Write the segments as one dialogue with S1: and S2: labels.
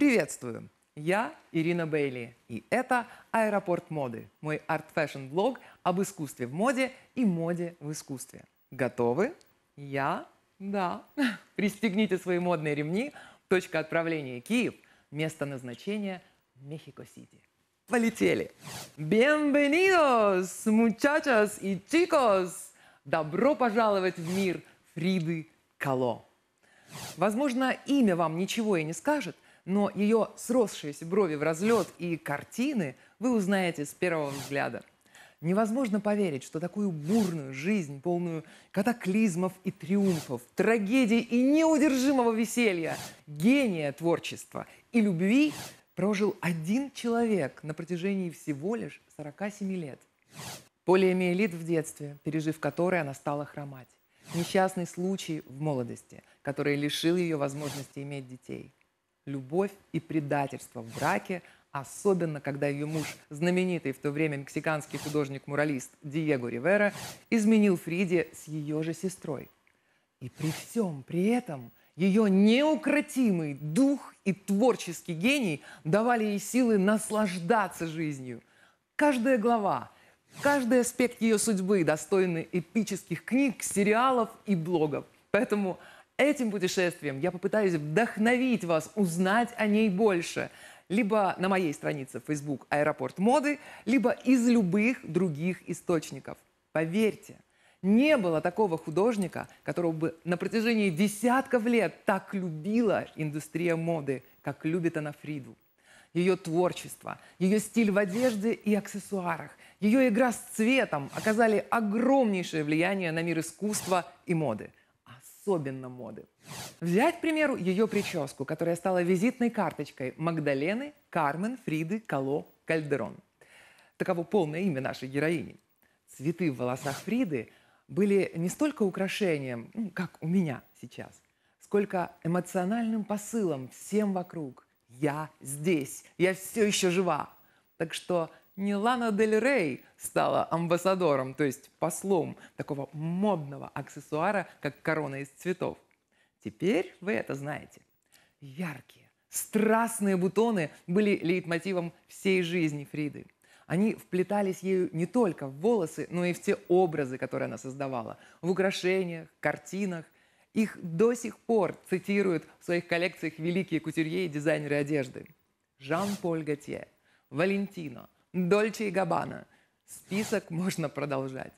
S1: Приветствую! Я Ирина Бейли, и это «Аэропорт моды» – мой арт-фэшн-блог об искусстве в моде и моде в искусстве. Готовы? Я? Да. Пристегните свои модные ремни. Точка отправления – Киев. Место назначения – Мехико-Сити. Полетели! Bienvenidos, muchachos и chicos! Добро пожаловать в мир Фриды Кало. Возможно, имя вам ничего и не скажет – но ее сросшиеся брови в разлет и картины вы узнаете с первого взгляда. Невозможно поверить, что такую бурную жизнь, полную катаклизмов и триумфов, трагедий и неудержимого веселья, гения творчества и любви прожил один человек на протяжении всего лишь 47 лет. Полиомиелит в детстве, пережив который она стала хромать. Несчастный случай в молодости, который лишил ее возможности иметь детей – любовь и предательство в браке, особенно когда ее муж, знаменитый в то время мексиканский художник-муралист Диего Ривера, изменил Фриде с ее же сестрой. И при всем при этом ее неукротимый дух и творческий гений давали ей силы наслаждаться жизнью. Каждая глава, каждый аспект ее судьбы достойны эпических книг, сериалов и блогов. Поэтому Этим путешествием я попытаюсь вдохновить вас узнать о ней больше. Либо на моей странице в Facebook «Аэропорт моды», либо из любых других источников. Поверьте, не было такого художника, которого бы на протяжении десятков лет так любила индустрия моды, как любит она Фриду. Ее творчество, ее стиль в одежде и аксессуарах, ее игра с цветом оказали огромнейшее влияние на мир искусства и моды – особенно моды. Взять, к примеру, ее прическу, которая стала визитной карточкой Магдалены Кармен Фриды Кало Кальдерон. Таково полное имя нашей героини. Цветы в волосах Фриды были не столько украшением, ну, как у меня сейчас, сколько эмоциональным посылом всем вокруг. Я здесь, я все еще жива. Так что не Лана Дель Рей стала амбассадором, то есть послом такого модного аксессуара, как корона из цветов. Теперь вы это знаете. Яркие, страстные бутоны были лейтмотивом всей жизни Фриды. Они вплетались ею не только в волосы, но и в те образы, которые она создавала, в украшениях, картинах. Их до сих пор цитируют в своих коллекциях великие кутюрье и дизайнеры одежды. Жан-Поль Готье, Валентино – Дольче и Габана. Список можно продолжать.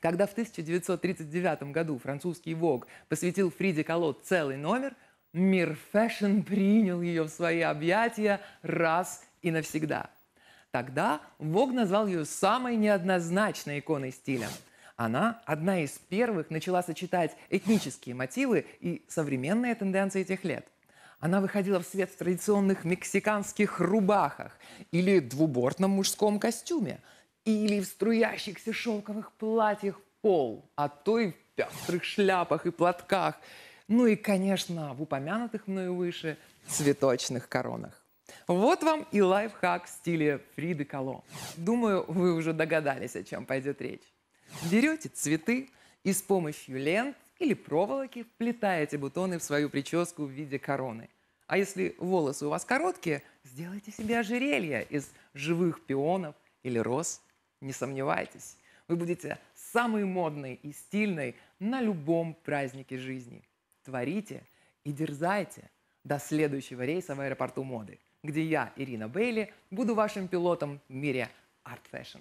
S1: Когда в 1939 году французский Вог посвятил Фриде Кало целый номер, мир фэшн принял ее в свои объятия раз и навсегда. Тогда Вог назвал ее самой неоднозначной иконой стиля. Она одна из первых начала сочетать этнические мотивы и современные тенденции тех лет – она выходила в свет в традиционных мексиканских рубахах или двубортном мужском костюме, или в струящихся шелковых платьях пол, а то и в пестрых шляпах и платках. Ну и, конечно, в упомянутых мною выше цветочных коронах. Вот вам и лайфхак в стиле Фриды Кало. Думаю, вы уже догадались, о чем пойдет речь. Берете цветы и с помощью лент или проволоки, вплетаете бутоны в свою прическу в виде короны. А если волосы у вас короткие, сделайте себе ожерелье из живых пионов или роз. Не сомневайтесь, вы будете самой модной и стильной на любом празднике жизни. Творите и дерзайте до следующего рейса в аэропорту моды, где я, Ирина Бейли, буду вашим пилотом в мире арт-фэшн.